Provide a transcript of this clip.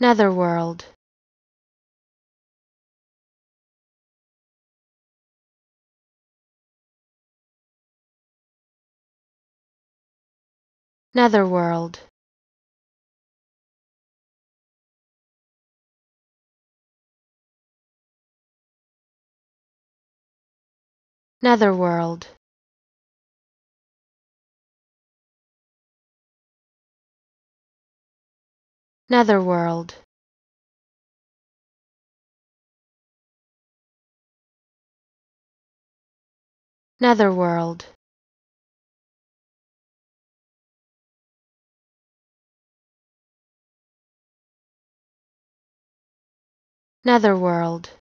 netherworld netherworld netherworld netherworld netherworld netherworld